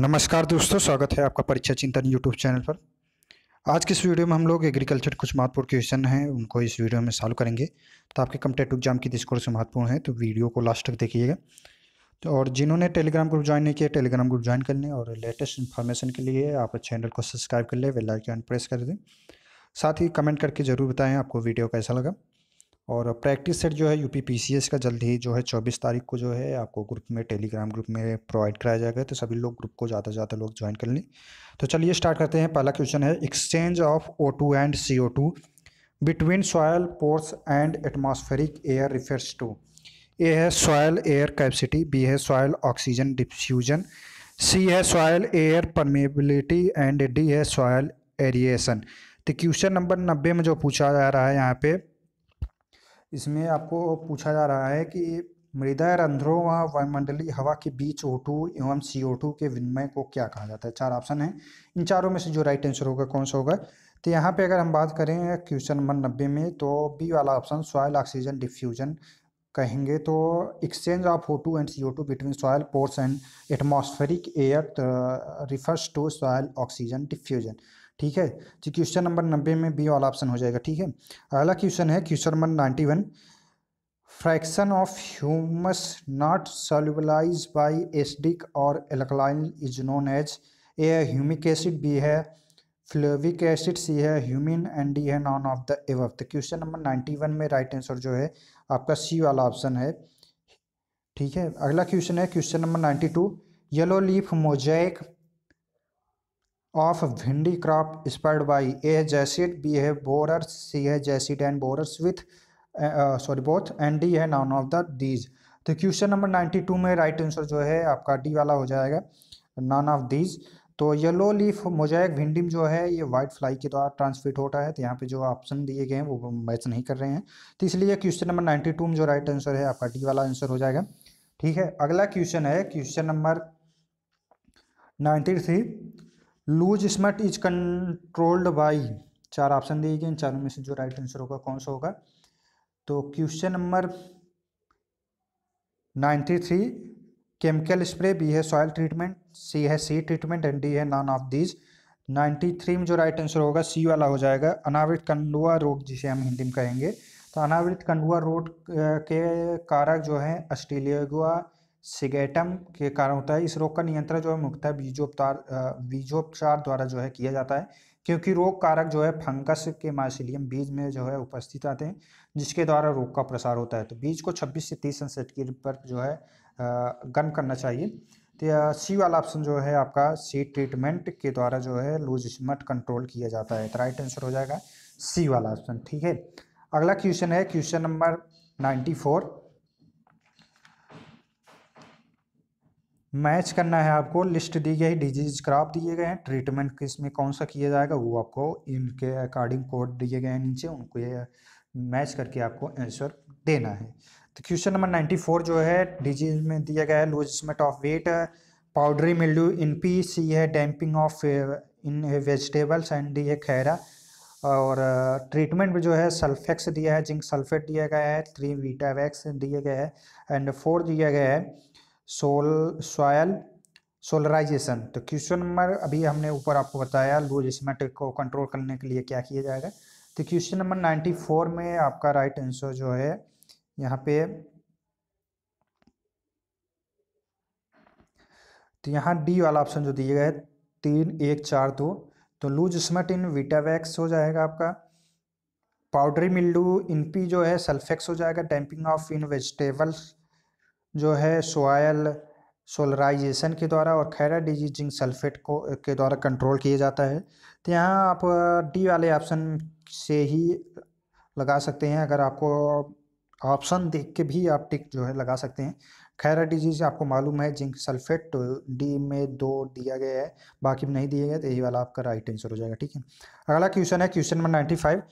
नमस्कार दोस्तों स्वागत है आपका परीक्षा चिंतन यूट्यूब चैनल पर आज के इस वीडियो में हम लोग एग्रीकल्चर कुछ महत्वपूर्ण क्वेश्चन हैं उनको इस वीडियो में सॉल्व करेंगे तो आपके कम्पटेटिव एग्जाम की डिस्कोर्स से महत्वपूर्ण है तो वीडियो को लास्ट तक देखिएगा तो और जिन्होंने टेलीग्राम ग्रुप ज्वाइन नहीं किया टेलीग्राम ग्रुप ज्वाइन कर लें और लेटेस्ट इन्फॉर्मेशन के लिए आप चैनल को सब्सक्राइब कर लें बेल आइकन प्रेस कर दें साथ ही कमेंट करके ज़रूर बताएँ आपको वीडियो कैसा लगा और प्रैक्टिस सेट जो है यूपी पीसीएस का जल्द ही जो है चौबीस तारीख को जो है आपको ग्रुप में टेलीग्राम ग्रुप में प्रोवाइड कराया जाएगा तो सभी लोग ग्रुप को ज़्यादा से ज़्यादा लोग ज्वाइन कर लें तो चलिए स्टार्ट करते हैं पहला क्वेश्चन है exchange of O two and C O two between soil pores and atmospheric air refers to A है सॉयल एयर कैपेसिटी बी है सॉयल ऑक्सीजन डिफ्यूजन सी है soil air permeability and D है soil aeration तो question number नब्बे में जो पूछा जा रहा है यहाँ पे इसमें आपको पूछा जा रहा है कि मृदा रंध्रों व वायुमंडलीय हवा के बीच ओ टू एवं सी ओ टू के विनिमय को क्या कहा जाता है चार ऑप्शन हैं इन चारों में से जो राइट आंसर होगा कौन सा होगा तो यहाँ पे अगर हम बात करें क्वेश्चन नंबर नब्बे में तो बी वाला ऑप्शन सॉयल ऑक्सीजन डिफ्यूजन कहेंगे तो exchange of O two and C O two between soil pores and atmospheric air refers to soil oxygen diffusion ठीक है जी क्वेश्चन नंबर नब्बे में बी वाला ऑप्शन हो जाएगा ठीक है अगला क्वेश्चन है question number ninety one fraction of humus not solubilise by acid और alkaline is known as A है ह्यूमिक एसिड बी है फ्लोविक एसिड सी है ह्यूमिन एंड डी है none of the above the question number ninety one में right answer जो है आपका सी वाला ऑप्शन है ठीक है अगला क्वेश्चन है question number ninety two yellow leaf mosaic of bhindi crop spread by A है जैसिड बी है बोरर सी है jassid and borers with sorry both and D है नॉन ऑफ द दीज तो क्वेश्चन नंबर नाइन्टी टू में right answer जो है आपका D वाला हो जाएगा नॉन ऑफ दीज तो येलो लीफ भिंडी भिंडिम जो है ये वाइट फ्लाई के द्वारा ट्रांसफिट होता है तो यहाँ पे जो ऑप्शन दिए गए हैं वो मैच नहीं कर रहे हैं तो इसलिए क्वेश्चन नंबर नाइन्टी टू में जो राइट आंसर है आपका डी वाला आंसर हो जाएगा ठीक है अगला क्वेश्चन है question number ninety three loose smut is controlled by चार ऑप्शन दिए गए इन चारों में से जो राइट आंसर होगा कौन सा होगा तो question number ninety three chemical spray B है सॉयल ट्रीटमेंट सी है सी ट्रीटमेंट एंड डी है none of these ninety three में जो राइट आंसर होगा सी वाला हो जाएगा अनावृत कंडुआ रोग जिसे हम हिंदी में कहेंगे तो अनावृत कंडुआ रोड के कारक जो है ऑस्ट्रेलिया सिगेटम के कारण होता है इस रोग का नियंत्रण जो है मुख्यतः बीजोपचार बीजोपचार द्वारा जो है किया जाता है क्योंकि रोग कारक जो है फंगस के माइसिलियम बीज में जो है उपस्थित आते हैं जिसके द्वारा रोग का प्रसार होता है तो बीज को 26 से 30 की पर जो है गर्म करना चाहिए तो सी वाला ऑप्शन जो है आपका सी ट्रीटमेंट के द्वारा जो है लूज स्मट कंट्रोल किया जाता है तो राइट आंसर हो जाएगा सी वाला ऑप्शन ठीक है अगला क्वेश्चन है question number ninety four match करना है आपको लिस्ट दी गई डिजीज क्रॉप दिए गए हैं ट्रीटमेंट किस में कौन सा किया जाएगा वो आपको इनके अकॉर्डिंग कोड दिए गए हैं नीचे उनको ये मैच करके आपको आंसर देना है तो क्वेश्चन नंबर नाइन्टी फोर जो है डिजीज में दिया गया है loose smut of wheat powdery mildew in pea C है damping off in vegetables and D है खैरा और ट्रीटमेंट में जो है सल्फेक्स दिया है जिंक सल्फेट दिया गया है थ्री वीटावैक्स दिया गया है एंड फोर दिया गया है सोल सॉयल सोलराइजेशन तो क्वेश्चन नंबर अभी हमने ऊपर आपको बताया लूजिस्मेट को कंट्रोल करने के लिए क्या किया जाएगा तो क्वेश्चन नंबर नाइन्टी फोर में आपका राइट आंसर जो है यहाँ पे तो यहाँ डी वाला ऑप्शन जो दिए गए तीन एक चार दो तो लूज स्मट इन विटावैक्स हो जाएगा आपका पाउडरी मिल्डू इनपी जो है सल्फेक्स हो जाएगा डैम्पिंग ऑफ इन वेजिटेबल्स जो है सोयल सोलराइजेशन के द्वारा और खैरा डिजीजिंग सल्फेट को के द्वारा कंट्रोल किया जाता है तो यहाँ आप डी वाले ऑप्शन से ही लगा सकते हैं अगर आपको ऑप्शन देख के भी आप टिक जो है लगा सकते हैं खैरा डिजीज आपको मालूम है जिंक सल्फेट तो डी में दो दिया गया है बाकी में नहीं दिया गया तो यही वाला आपका राइट आंसर हो जाएगा ठीक है अगला क्वेश्चन है question number ninety five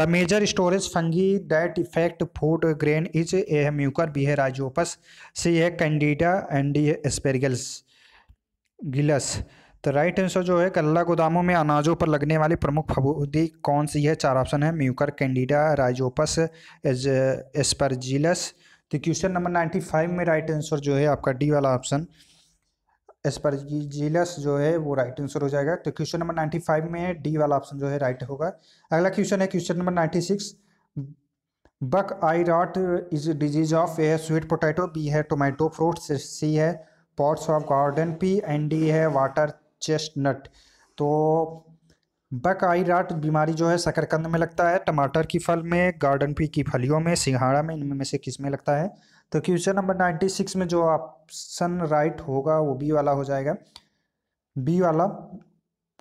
the major storage fungi that effect food grain is A है म्यूकर बी है राइजोपस सी है कैंडिडा एंड डी है एस्पेरिगल्स गिलस तो राइट आंसर जो है कल्ला गोदामों में अनाजों पर लगने वाली प्रमुख फबूदी कौन सी है चार ऑप्शन है mucor candida rhizopus as aspergillus तो क्वेश्चन नंबर नाइन्टी फाइव में राइट आंसर जो है आपका डी वाला ऑप्शन एस पर जीलस जो है वो राइट आंसर हो जाएगा तो क्वेश्चन नंबर नाइन्टी फाइव में डी वाला ऑप्शन जो है राइट होगा अगला क्वेश्चन है question number ninety six buckeye rot is disease of A sweet potato B है टोमेटो फ्रूट सी है pods of garden pea and D है वाटर चेस्ट नट तो बक आई राट बीमारी जो है शकरकंद में लगता है टमाटर की फल में गार्डन पी की फलियों में सिंघाड़ा में इनमें से किस में लगता है तो क्वेश्चन नंबर नाइन्टी सिक्स में जो ऑप्शन राइट होगा वो बी वाला हो जाएगा बी वाला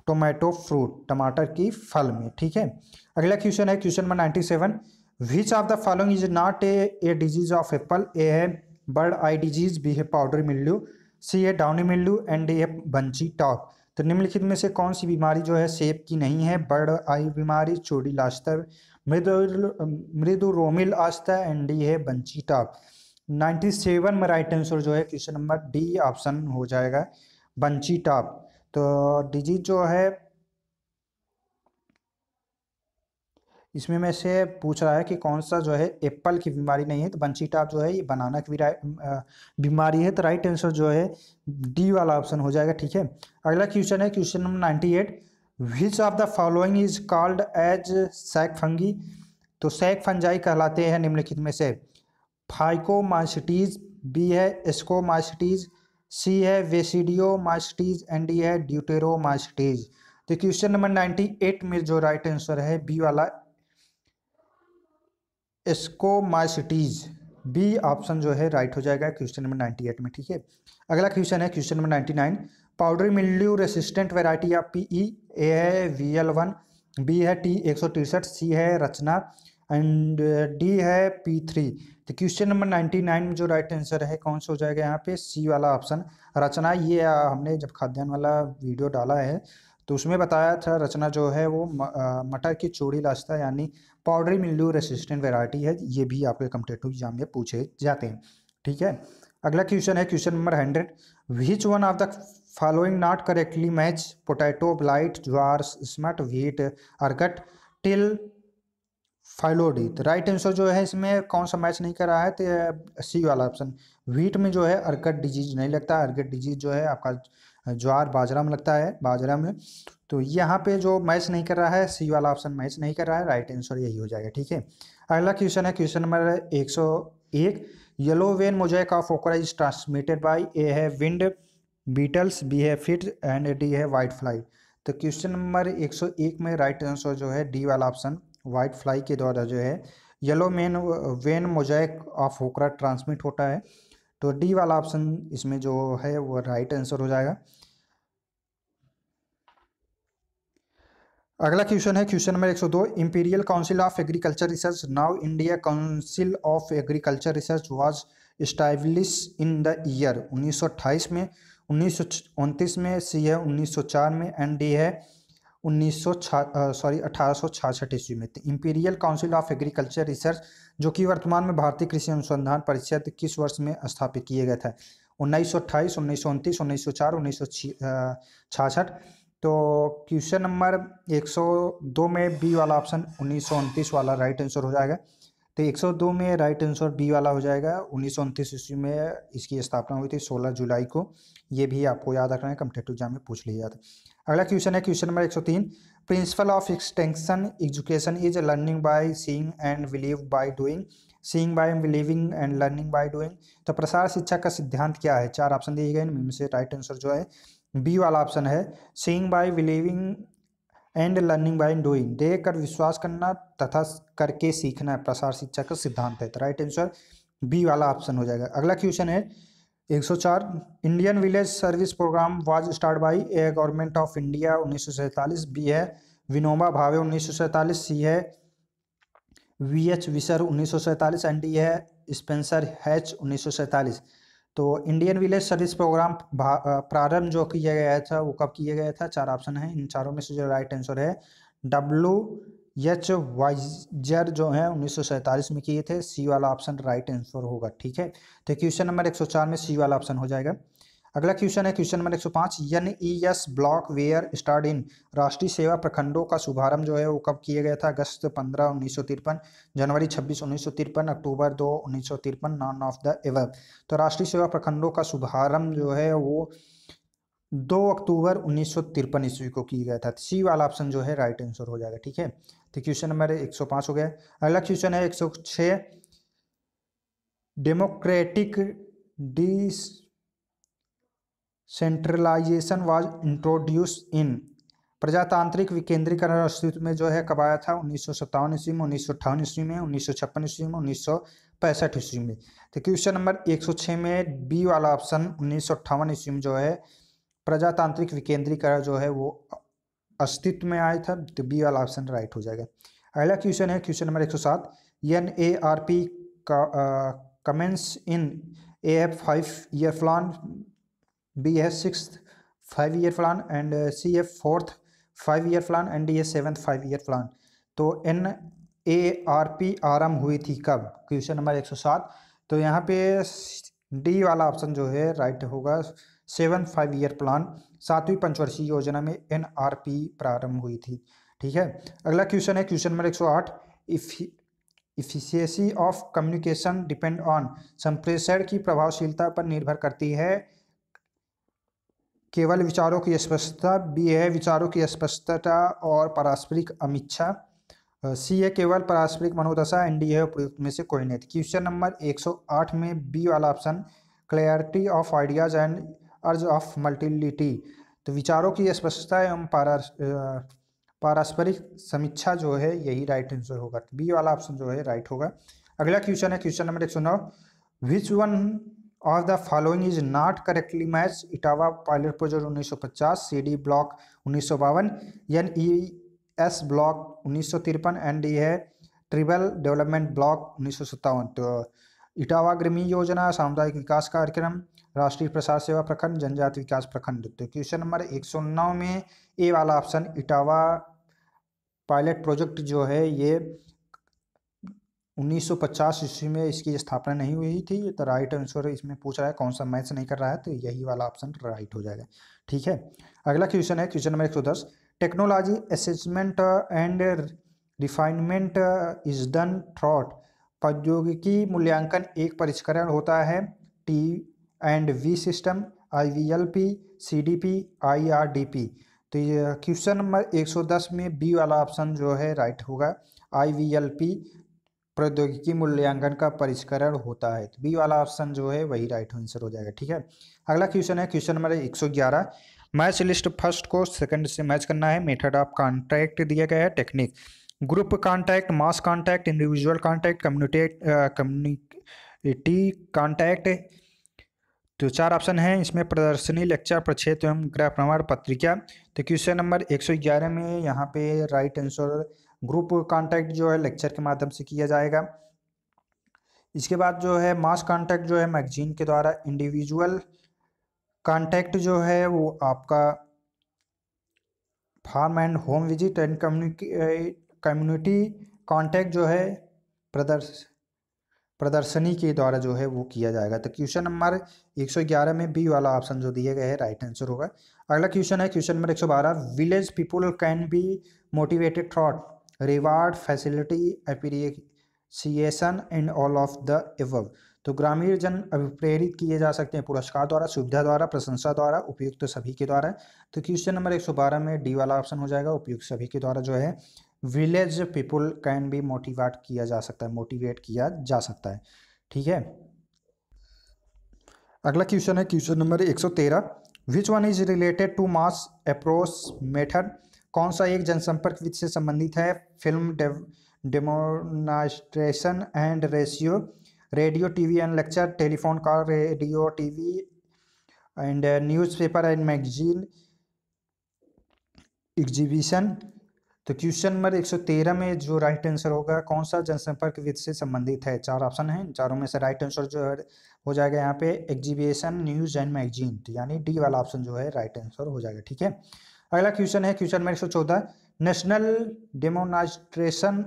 टोमेटो फ्रूट टमाटर की फल में ठीक है अगला क्वेश्चन है question number ninety seven which of the following is not a a disease of apple A है बर्ड आई डिजीज बी है पाउडर मिल्लू सी है डाउनी मिल्लू एंड डी है बंची टॉप तो निम्नलिखित में से कौन सी बीमारी जो है सेब की नहीं है बर्ड आई बीमारी चोरी लास्तर मृदु मृदु रोमिल आस्था एंड डी है बंची टॉप नाइन्टी सेवन में राइट आंसर जो है क्वेश्चन नंबर डी ऑप्शन हो जाएगा बंची टॉप तो डिजीज जो है इसमें में से पूछ रहा है कि कौन सा जो है एप्पल की बीमारी नहीं है तो बंसी टाप जो है ये बनाना की बीमारी है तो राइट आंसर जो है डी वाला ऑप्शन हो जाएगा ठीक है अगला क्वेश्चन है question number ninety eight which of the following is called as sac fungi तो सैक फंजाई कहलाते हैं निम्नलिखित में से फाइकोमाइसिटीज बी है एस्कोमाइसिटीज सी है वेसिडियोमाइसिटीज एंड डी है ड्यूटेरोमाइसिटीज तो क्वेश्चन नंबर नाइन्टी एट में जो राइट आंसर है बी वाला माई सिटीज बी ऑप्शन जो है राइट हो जाएगा क्वेश्चन नंबर नाइन्टी एट में ठीक है अगला क्वेश्चन है question number ninety nine powdery mildew resistant variety of pea A है वी एल वन बी है टी एक सौ तिरसठ सी है रचना एंड डी uh, है पी थ्री तो क्वेश्चन नंबर नाइन्टी नाइन में जो राइट right आंसर है कौन सा हो जाएगा यहाँ पे सी वाला ऑप्शन रचना ये हमने जब खाद्यान्न वाला वीडियो डाला है तो उसमें बताया था रचना जो है वो मटर की चूड़ी लाश्ता यानी पाउडरी मिल्लू रेसिस्टेंट वेराइटी है ये भी आपके कम्पिटेटिव एग्जाम में पूछे जाते हैं ठीक है अगला क्वेश्चन है question number hundred which one of the following not correctly match potato blight jowar smut wheat ergot til phyllody right answer जो है इसमें कौन सा मैच नहीं कर रहा है तो सी वाला ऑप्शन व्हीट में जो है अर्कट डिजीज नहीं लगता अर्कट डिजीज जो है आपका ज्वार बाजरा में लगता है बाजरा में तो यहाँ पे जो मैच नहीं कर रहा है सी वाला ऑप्शन मैच नहीं कर रहा है राइट आंसर यही हो जाएगा ठीक है अगला क्वेश्चन है क्वेश्चन नंबर एक सौ एक yellow vein mosaic of okra is transmitted by A है विंड बीटल्स बी है फिट एंड डी है वाइट फ्लाई तो क्वेश्चन नंबर एक सौ एक में राइट आंसर जो है डी वाला ऑप्शन वाइट फ्लाई के द्वारा जो है yellow main vein mosaic of होकर ट्रांसमिट होता है तो डी वाला ऑप्शन इसमें जो है वो राइट आंसर हो जाएगा अगला क्वेश्चन है question number 102 imperial council of agriculture research now India council of agriculture research was establish in the year 1928 में उन्नीस में सी है 1904 में एंड डी है उन्नीस सॉरी अठारह ईस्वी में imperial council of agriculture research जो कि वर्तमान में भारतीय कृषि अनुसंधान परिषद किस वर्ष में स्थापित किए गए थे उन्नीस सौ अट्ठाईस उन्नीस सौ उनतीस उन्नीस सौ चार उन्नीस सौ छियासठ तो क्वेश्चन नंबर 102 में बी वाला ऑप्शन उन्नीस वाला राइट आंसर हो जाएगा तो 102 में राइट आंसर बी वाला हो जाएगा उन्नीस सौ ईस्वी में इसकी स्थापना हुई थी 16 जुलाई को ये भी आपको याद रखना है कम्पिटेटिव एग्जाम में पूछ लिया जाता है अगला क्वेश्चन है question number 103 principle of extension education is learning by seeing and believe by doing seeing by believing and learning by doing तो प्रसार शिक्षा का सिद्धांत क्या है चार ऑप्शन दिए गए इनमें से राइट आंसर जो है बी वाला ऑप्शन है seeing by believing and learning by doing देख कर विश्वास करना तथा करके सीखना प्रसार शिक्षा का सिद्धांत है तो राइट आंसर बी वाला ऑप्शन हो जाएगा अगला क्वेश्चन है 104 Indian village service programme was start by A government of India उन्नीस बी है विनोबा भावे उन्नीस सी है वी एच विसर उन्नीस एंड डी है स्पेंसर हैच उन्नीस तो इंडियन विलेज सर्विस प्रोग्राम प्रारंभ जो किया गया था वो कब किया गया था चार ऑप्शन है इन चारों में से जो राइट आंसर है डब्ल्यू एच वाइजर जो है उन्नीस में किए थे सी वाला ऑप्शन राइट आंसर होगा ठीक है तो क्वेश्चन नंबर 104 में सी वाला ऑप्शन हो जाएगा अगला क्वेश्चन है question number 105 N E S block were start in राष्ट्रीय सेवा प्रखंडों का शुभारंभ जो है वो कब किया गया था अगस्त पंद्रह उन्नीस जनवरी छब्बीस उन्नीस अक्टूबर दो उन्नीस नॉन ऑफ द एवर तो राष्ट्रीय सेवा प्रखंडों का शुभारंभ जो है वो दो अक्टूबर उन्नीस ईस्वी को किया गया था सी तो वाला ऑप्शन जो है राइट आंसर हो जाएगा ठीक है तो क्वेश्चन नंबर एक हो गया अगला क्वेश्चन है एक democratic decentralisation was introduce in प्रजातांत्रिक विकेंद्रीकरण अस्तित्व में जो है कब आया था उन्नीस सौ सत्तावन ईस्वी में उन्नीस सौ अट्ठावन ईस्वी में उन्नीस सौ छप्पन ईस्वी में उन्नीस सौ पैंसठ ईस्वी में तो क्वेश्चन नंबर एक सौ छः में बी वाला ऑप्शन उन्नीस सौ अट्ठावन ईस्वी में जो है प्रजातांत्रिक विकेंद्रीकरण जो है वो अस्तित्व में आया था तो बी वाला ऑप्शन राइट हो जाएगा अगला क्वेश्चन है क्वेश्चन नंबर एक सौ सात N A R P commence in A F five year plan B है six five year plan and C है fourth five year plan and D है सेवन्थ फाइव ईयर प्लान तो N A R P आरम्भ हुई थी कब question number एक सौ सात तो यहाँ पे डी वाला ऑप्शन जो है राइट होगा सेवन फाइव ईयर प्लान सातवीं पंचवर्षीय योजना में एन आर पी प्रारंभ हुई थी ठीक है अगला क्वेश्चन है क्वेश्चन नंबर एक सौ आठ efficiency of communication depend on संप्रेषण की प्रभावशीलता पर निर्भर करती है केवल विचारों की स्पष्टता बी है विचारों की स्पष्टता और पारस्परिक अमिच्छा सी है केवल पारस्परिक मनोदशा एन डी है उपयुक्त में से कोई नहीं क्वेश्चन नंबर 108 में बी वाला option clarity of ideas and urge of मल्टीलिटी तो विचारों की स्पष्टता एवं पारस्परिक समीक्षा जो है यही राइट आंसर होगा बी वाला ऑप्शन जो है राइट होगा अगला क्वेश्चन है क्वेश्चन नंबर एक सौ नौ which one of the following is not correctly match Etawah pilot project 1950 CD block उन्नीस सौ बावन एन ई एस ब्लॉक उन्नीस सौ तिरपन एंड ये है ट्रिबल डेवलपमेंट ब्लॉक उन्नीस सौ सत्तावन तो इटावा ग्रमी योजना सामुदायिक विकास कार्यक्रम राष्ट्रीय प्रसार सेवा प्रखंड जनजाति विकास प्रखंड तो क्वेश्चन नंबर एक सौ नौ में ए वाला ऑप्शन इटावा पायलट प्रोजेक्ट जो है ये 1950 ईस्वी में इसकी स्थापना नहीं हुई थी तो राइट आंसर इसमें पूछ रहा है कौन सा मैच नहीं कर रहा है तो यही वाला ऑप्शन राइट हो जाएगा ठीक है अगला क्वेश्चन है क्वेश्चन नंबर एक सौ दस technology assessment and refinement is done through प्रौद्योगिकी मूल्यांकन एक परिष्करण होता है T and V system I V L P C D P I R D P तो ये क्वेश्चन नंबर 110 में बी वाला ऑप्शन जो है राइट होगा आई वी एल पी प्रौद्योगिकी मूल्यांकन का परिष्करण होता है तो बी वाला ऑप्शन जो है वही राइट आंसर हो जाएगा ठीक है अगला क्वेश्चन है question number 111 match list first को सेकंड से मैच करना है मेथड ऑफ कॉन्ट्रैक्ट दिया गया है technique group contact mass contact individual contact community community contact तो चार ऑप्शन हैं इसमें प्रदर्शनी लेक्चर प्रक्षेत्र एवं ग्रह प्रमाण पत्रिका तो क्वेश्चन नंबर 111 में यहाँ पे राइट आंसर ग्रुप कांटेक्ट जो है लेक्चर के माध्यम से किया जाएगा इसके बाद जो है मास कांटेक्ट जो है मैगजीन के द्वारा इंडिविजुअल कांटेक्ट जो है वो आपका farm and home visit and community contact जो है प्रदर्श प्रदर्शनी के द्वारा जो है वो किया जाएगा तो क्वेश्चन नंबर 111 में बी वाला ऑप्शन जो दिया गया है राइट आंसर होगा अगला क्वेश्चन है question number 112 village people can be motivated through reward facility appreciation and all of the above तो ग्रामीण जन अभिप्रेरित किए जा सकते हैं पुरस्कार द्वारा सुविधा द्वारा प्रशंसा द्वारा उपयुक्त तो सभी के द्वारा तो क्वेश्चन नंबर बारह में डी वाला ऑप्शन हो जाएगा उपयुक्त सभी के द्वारा जो है village people can be motivate किया जा सकता है मोटिवेट किया जा सकता है ठीक है अगला क्वेश्चन है question number 113 which one is related to mass approach method कौन सा एक जनसंपर्क वित्त से संबंधित है film demonstration and ratio radio TV and lecture telephone call radio TV and newspaper and magazine exhibition तो क्वेश्चन नंबर 113 में जो राइट आंसर होगा कौन सा जनसंपर्क विधि से संबंधित है चार ऑप्शन हैं चारों में से राइट आंसर जो है हो जाएगा यहाँ पे एग्जीबिशन न्यूज़ एंड मैगजीन तो यानी डी वाला ऑप्शन जो है राइट आंसर हो जाएगा ठीक है अगला क्वेश्चन है क्वेश्चन नंबर एक सौ चौदह national demonstration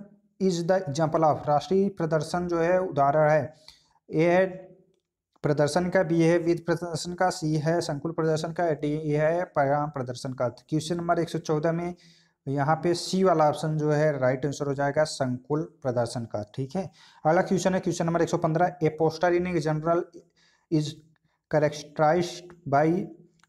is the example of राष्ट्रीय प्रदर्शन जो है उदाहरण है ए है प्रदर्शन का बी है विध प्रदर्शन का सी है संकुल प्रदर्शन का डी ए है परिणाम प्रदर्शन का क्वेश्चन नंबर एक सौ चौदह में यहाँ पे सी वाला ऑप्शन जो है राइट आंसर हो जाएगा संकुल प्रदर्शन का ठीक है अगला क्वेश्चन है क्वेश्चन नंबर एक सौ पंद्रह a poster in general is characterize by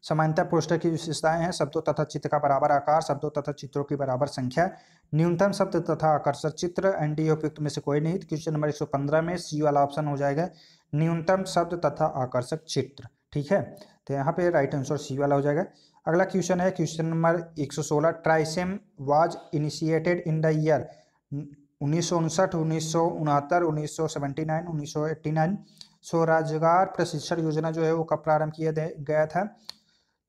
समानता पोस्टर की विशेषताएं हैं शब्दों तथा चित्र का बराबर आकार शब्दों तथा चित्रों की बराबर संख्या न्यूनतम शब्द तथा आकर्षक चित्र एनडीए उपयुक्त में से कोई नहीं क्वेश्चन नंबर 115 में सी वाला ऑप्शन हो जाएगा न्यूनतम शब्द तथा आकर्षक चित्र ठीक है तो यहाँ पे राइट आंसर सी वाला हो जाएगा अगला क्वेश्चन है question number 116 TRYSEM was initiated in the year उन्नीस सौ उनसठ उन्नीस सौ उनहत्तर उन्नीस सौ सेवेंटी नाइन उन्नीस सौ एट्टी नाइन स्वरोजगार प्रशिक्षण योजना जो है वो कब प्रारंभ किया गया था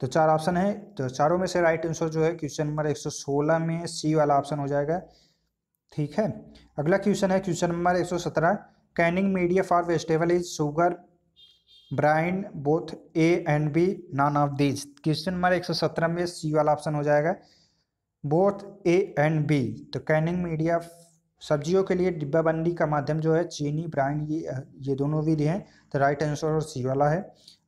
तो चार ऑप्शन है तो चारों में से राइट आंसर जो है क्वेश्चन नंबर 116 में सी वाला ऑप्शन हो जाएगा ठीक है अगला क्वेश्चन है question number 117 canning media for vegetable is sugar brine both A and B none of these question number 117 में सी वाला ऑप्शन हो जाएगा बोथ ए एंड बी तो कैनिंग मीडिया सब्जियों के लिए डिब्बाबंदी का माध्यम जो है चीनी ब्राइन ये ये दोनों विधि हैं तो राइट आंसर और सी वाला है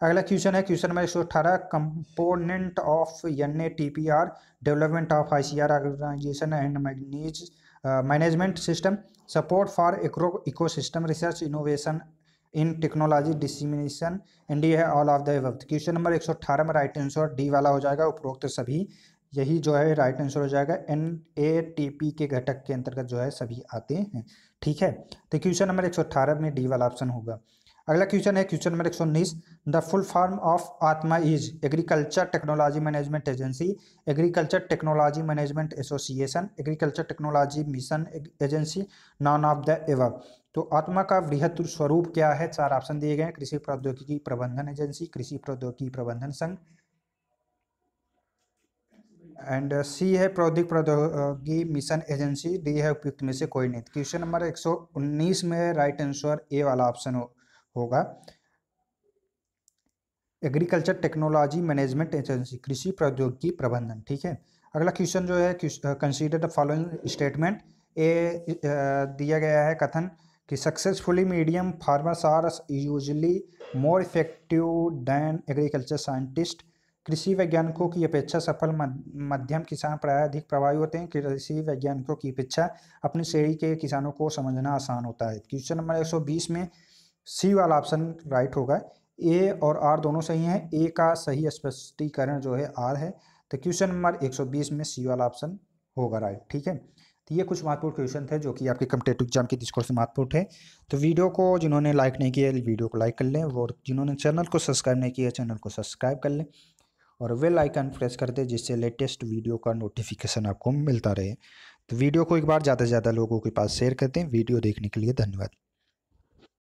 अगला क्वेश्चन है क्वेश्चन नंबर एक सौ अठारह component of N A T P R development of I C R organization and manganese management system support for eco eco system research innovation in technology dissemination and ये है all of the वक्त question number एक सौ अठारह में right answer D वाला हो जाएगा उपरोक्त सभी यही जो है राइट आंसर हो जाएगा एन ए टी पी के घटक के अंतर्गत जो है सभी आते हैं ठीक है तो क्वेश्चन नंबर एक सौ अठारह में डी वाला ऑप्शन होगा अगला क्वेश्चन है क्वेश्चन नंबर एक सौ उन्नीस the full form of ATMA is agriculture technology management agency agriculture technology management association agriculture technology mission agency none of the above तो आत्मा का वृहत स्वरूप क्या है चार ऑप्शन दिए गए हैं कृषि प्रौद्योगिकी प्रबंधन एजेंसी कृषि प्रौद्योगिकी प्रबंधन संघ एंड सी uh, है प्रौद्योगिक प्रौद्योगिकी मिशन एजेंसी डी है उपयुक्त में से कोई नहीं क्वेश्चन नंबर 119 में राइट आंसर ए वाला ऑप्शन हो, होगा एग्रीकल्चर टेक्नोलॉजी मैनेजमेंट एजेंसी कृषि प्रौद्योगिकी प्रबंधन ठीक है अगला क्वेश्चन जो है consider the following statement A दिया गया है कथन कि successfully medium farmers are usually more effective than agriculture scientist कृषि वैज्ञानिकों की अपेक्षा सफल मध्यम किसान प्राय अधिक प्रभावी होते हैं कृषि वैज्ञानिकों की अपेक्षा अपनी श्रेणी के किसानों को समझना आसान होता है क्वेश्चन नंबर एक में सी वाला ऑप्शन राइट होगा ए और आर दोनों सही हैं ए का सही स्पष्टीकरण जो है आर है तो क्वेश्चन नंबर 120 में सी वाला ऑप्शन होगा राइट ठीक है तो ये कुछ महत्वपूर्ण क्वेश्चन थे जो कि आपके कम्पिटेटिव एग्जाम के डिस्कोर्स से महत्वपूर्ण है तो वीडियो को जिन्होंने लाइक नहीं किया वीडियो को लाइक कर लें और जिन्होंने चैनल को सब्सक्राइब नहीं किया चैनल को सब्सक्राइब कर लें और वेल आइकन प्रेस कर दे जिससे लेटेस्ट वीडियो का नोटिफिकेशन आपको मिलता रहे तो वीडियो को एक बार ज़्यादा से ज़्यादा लोगों के पास शेयर कर दें वीडियो देखने के लिए धन्यवाद